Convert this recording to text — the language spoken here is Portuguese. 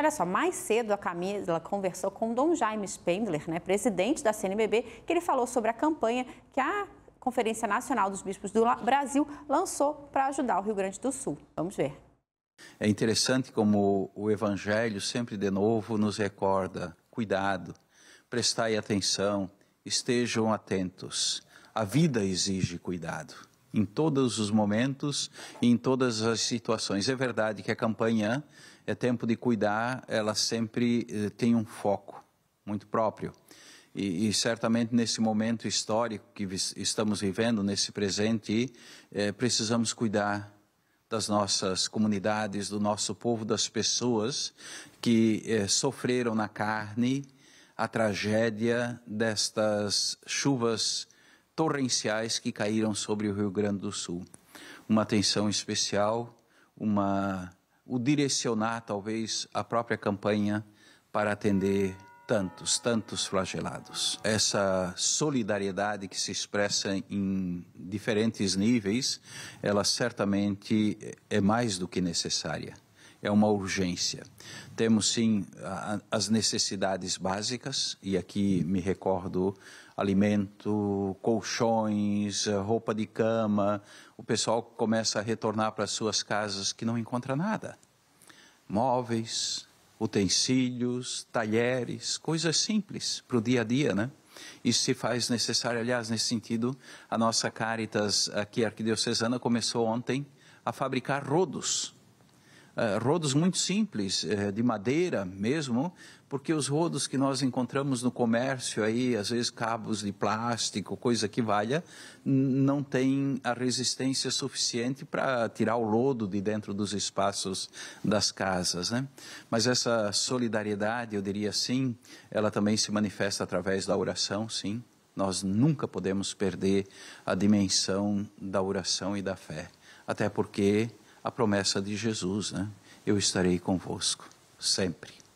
olha só, mais cedo a Camila conversou com o Dom Jaime Spendler, né, presidente da CNBB, que ele falou sobre a campanha que a Conferência Nacional dos Bispos do Brasil lançou para ajudar o Rio Grande do Sul. Vamos ver. É interessante como o Evangelho sempre de novo nos recorda: cuidado, prestai atenção, estejam atentos. A vida exige cuidado em todos os momentos e em todas as situações. É verdade que a campanha é tempo de cuidar, ela sempre eh, tem um foco muito próprio. E, e, certamente nesse momento histórico que estamos vivendo, nesse presente, eh, precisamos cuidar das nossas comunidades, do nosso povo, das pessoas que eh, sofreram na carne a tragédia destas chuvas torrenciais que caíram sobre o Rio Grande do Sul. Uma atenção especial, uma o direcionar talvez a própria campanha para atender tantos, tantos flagelados. Essa solidariedade que se expressa em diferentes níveis, ela certamente é mais do que necessária é uma urgência. Temos sim a, as necessidades básicas, e aqui me recordo alimento, colchões, eh, roupa de cama. O pessoal começa a retornar para suas casas que não encontra nada. Móveis, utensílios, talheres, coisas simples para o dia a dia, né? Isso se faz necessário, aliás, nesse sentido, a nossa Caritas aqui arquidiocesana começou ontem a fabricar rodos eh, rodos muito simples, eh, de madeira mesmo, porque os rodos que nós encontramos no comércio aí, às vezes cabos de plástico, coisa que valha, não tem a resistência suficiente para tirar o lodo de dentro dos espaços das casas, né? Mas essa solidariedade, eu diria sim, ela também se manifesta através da oração, sim. Nós nunca podemos perder a dimensão da oração e da fé, até porque a promessa de Jesus, né? Eu estarei convosco sempre.